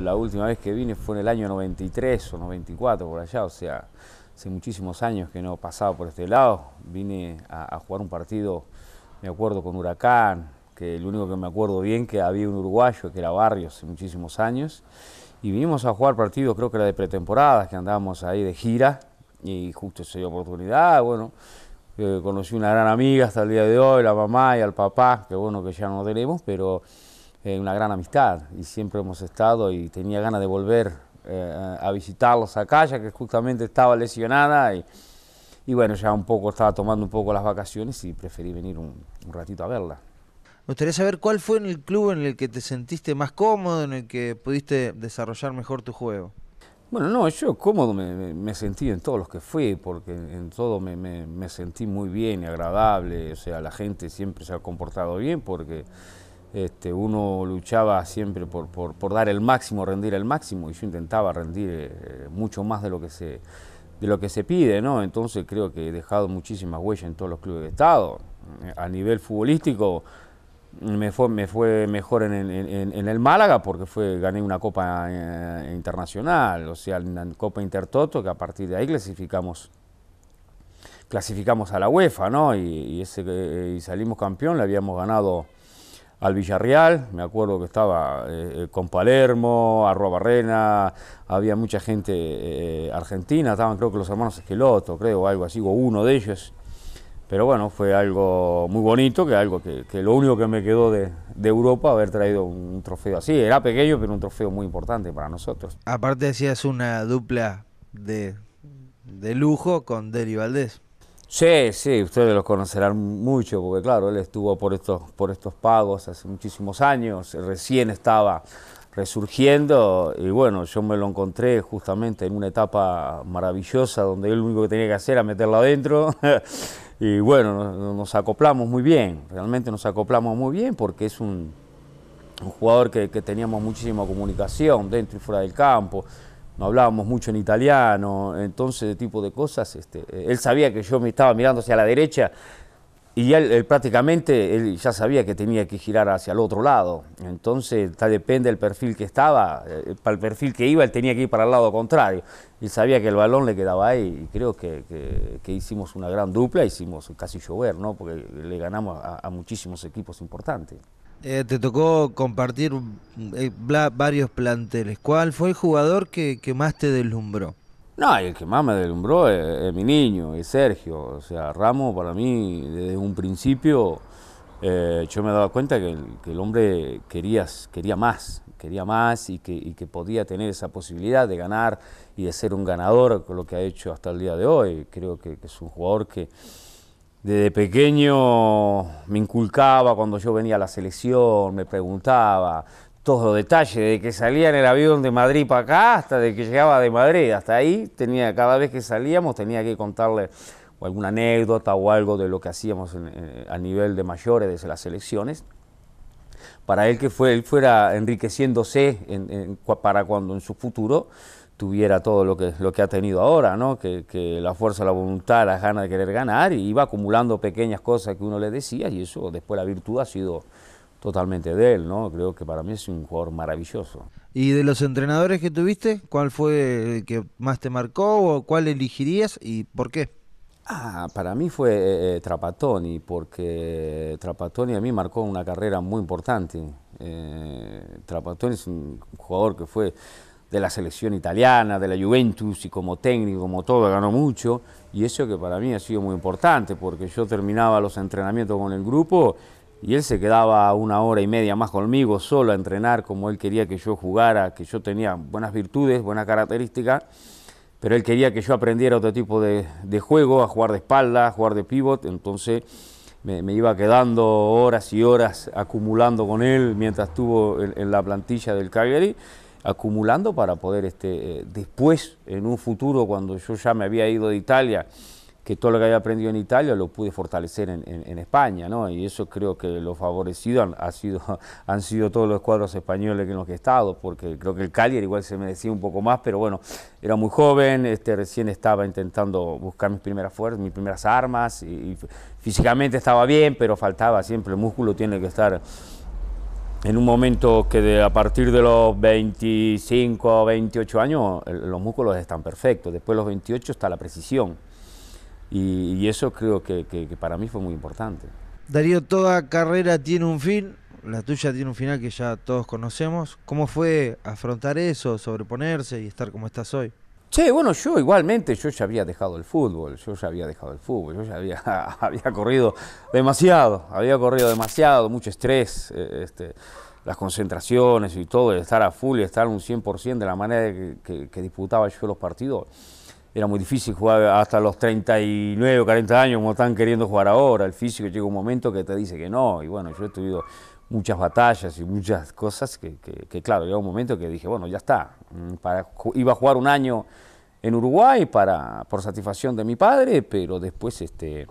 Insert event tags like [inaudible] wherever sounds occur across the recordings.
la última vez que vine fue en el año 93 o 94, por allá, o sea, hace muchísimos años que no pasaba por este lado. Vine a, jugar un partido, me acuerdo, con Huracán, que el único que me acuerdo bien que había un uruguayo, que era Barrios, hace muchísimos años. Y vinimos a jugar partidos, creo que era de pretemporada, que andábamos ahí de gira, y justo se dio oportunidad, bueno, eh, conocí una gran amiga hasta el día de hoy, la mamá y al papá, que bueno, que ya no tenemos, pero eh, una gran amistad y siempre hemos estado y tenía ganas de volver eh, a visitarlos acá, ya que justamente estaba lesionada y, y, bueno, ya un poco estaba tomando un poco las vacaciones y preferí venir un, ratito a verla. Me gustaría saber cuál fue en el club en el que te sentiste más cómodo, en el que pudiste desarrollar mejor tu juego. Bueno, no, yo cómodo me, sentí en todos los que fui, porque en todo me, me, sentí muy bien y agradable, o sea, la gente siempre se ha comportado bien porque este, uno luchaba siempre por, dar el máximo, rendir el máximo, y yo intentaba rendir eh, mucho más de lo que se de lo que se pide, ¿no? Entonces creo que he dejado muchísimas huellas en todos los clubes de Estado. A nivel futbolístico me fue, mejor en, el Málaga porque fue, gané una Copa eh, Internacional, o sea, una Copa Intertoto, que a partir de ahí clasificamos clasificamos a la UEFA, ¿no? Y, ese, eh, y salimos campeón, le habíamos ganado al Villarreal, me acuerdo que estaba eh, eh, con Palermo, Arrobarrena, había mucha gente eh, argentina, estaban creo que los hermanos Esqueloto, creo, algo así, o uno de ellos. Pero bueno, fue algo muy bonito, que algo que, lo único que me quedó de, Europa, haber traído un trofeo así. Era pequeño, pero un trofeo muy importante para nosotros. Aparte hacías una dupla de, lujo con Deri Valdés. Sí, sí, ustedes lo conocerán mucho, porque claro, él estuvo por estos, por estos pagos hace muchísimos años, recién estaba resurgiendo y bueno, yo me lo encontré justamente en una etapa maravillosa donde él lo único que tenía que hacer era meterla adentro [laughs] y bueno, nos acoplamos muy bien, realmente nos acoplamos muy bien porque es un, jugador que, que teníamos muchísima comunicación dentro y fuera del campo, no hablábamos mucho en italiano, entonces, de tipo de cosas. Este, eh, él sabía que yo me estaba mirando hacia la derecha y él, prácticamente él ya sabía que tenía que girar hacia el otro lado. Entonces, depende del perfil que estaba, eh, para el perfil que iba, él tenía que ir para el lado contrario. él sabía que el balón le quedaba ahí. Y creo que, hicimos una gran dupla, hicimos casi llover, Porque le ganamos a muchísimos equipos importantes. Eh, te tocó compartir mm, eh, varios planteles. ¿Cuál fue el jugador que, más te deslumbró? No, el que más me deslumbró es, mi niño, es Sergio. O sea, Ramos para mí desde un principio eh, yo me daba cuenta que el, hombre quería, quería más, quería más y que, podía tener esa posibilidad de ganar y de ser un ganador, con lo que ha hecho hasta el día de hoy. Creo que, que es un jugador que desde pequeño me inculcaba cuando yo venía a la selección, me preguntaba todos los detalles, de que salía en el avión de Madrid para acá hasta de que llegaba de Madrid, hasta ahí tenía, cada vez que salíamos tenía que contarle alguna anécdota o algo de lo que hacíamos eh, a nivel de mayores desde las selecciones para él que fue, él fuera enriqueciéndose para cuando en su futuro tuviera todo lo que, lo que ha tenido ahora, ¿no? que, la fuerza, la voluntad, las ganas de querer ganar, y iba acumulando pequeñas cosas que uno le decía, y eso después la virtud ha sido totalmente de él, ¿no? creo que para mí es un jugador maravilloso. ¿Y de los entrenadores que tuviste, cuál fue que más te marcó o cuál elegirías y por qué? Ah, para mí fue Trapatoni eh, eh, Trapattoni, porque Trapattoni a mí marcó una carrera muy importante. Eh, Trapattoni es un jugador que fue de la selección italiana, de la Juventus, y como técnico, como todo, ganó mucho. Y eso que para mí ha sido muy importante, porque yo terminaba los entrenamientos con el grupo y él se quedaba una hora y media más conmigo solo a entrenar como él quería que yo jugara, que yo tenía buenas virtudes, buenas características pero él quería que yo aprendiera otro tipo de, juego, a jugar de espalda, a jugar de pivot, entonces me, iba quedando horas y horas acumulando con él mientras estuvo en, la plantilla del Cagliari, acumulando para poder este, eh, después, en un futuro, cuando yo ya me había ido de Italia, que todo lo que había aprendido en Italia lo pude fortalecer en, España, ¿no? Y eso creo que lo favorecido han, ha sido, [laughs] han sido todos los cuadros españoles en los que he estado, porque creo que el Cagliari igual se me decía un poco más, pero bueno, era muy joven, este, recién estaba intentando buscar mis primeras fuerzas, mis primeras armas, y, físicamente estaba bien, pero faltaba siempre, el músculo tiene que estar en un momento que a partir de los 25 28 años los músculos están perfectos, después de los 28 está la precisión. Y, eso creo que, para mí fue muy importante. Darío, toda carrera tiene un fin, la tuya tiene un final que ya todos conocemos. ¿Cómo fue afrontar eso, sobreponerse y estar como estás hoy? Che, bueno, yo igualmente, yo ya había dejado el fútbol, yo ya había dejado el fútbol, yo ya había, [laughs] había corrido demasiado, había corrido demasiado, mucho estrés, eh, este, las concentraciones y todo, el estar a full y estar un 100% de la manera que disputaba yo los partidos era muy difícil jugar hasta los 39 o 40 años como están queriendo jugar ahora. El físico llega un momento que te dice que no. Y bueno, yo he tenido muchas batallas y muchas cosas que, claro, llega un momento que dije, bueno, ya está. Mm, iba a jugar un año en Uruguay para, por satisfacción de mi padre, pero después este,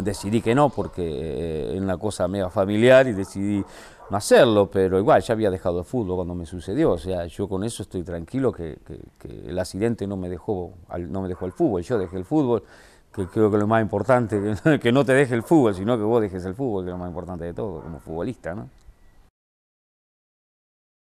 decidí que no, porque es eh, una cosa mega familiar y decidí no hacerlo, pero igual ya había dejado el fútbol cuando me sucedió, o sea, yo con eso estoy tranquilo que, el accidente no me dejó no me dejó el fútbol, yo dejé el fútbol, que creo que lo más importante, [laughs] que no te deje el fútbol, sino que vos dejes el fútbol, que es lo más importante de todo, como futbolista, ¿no?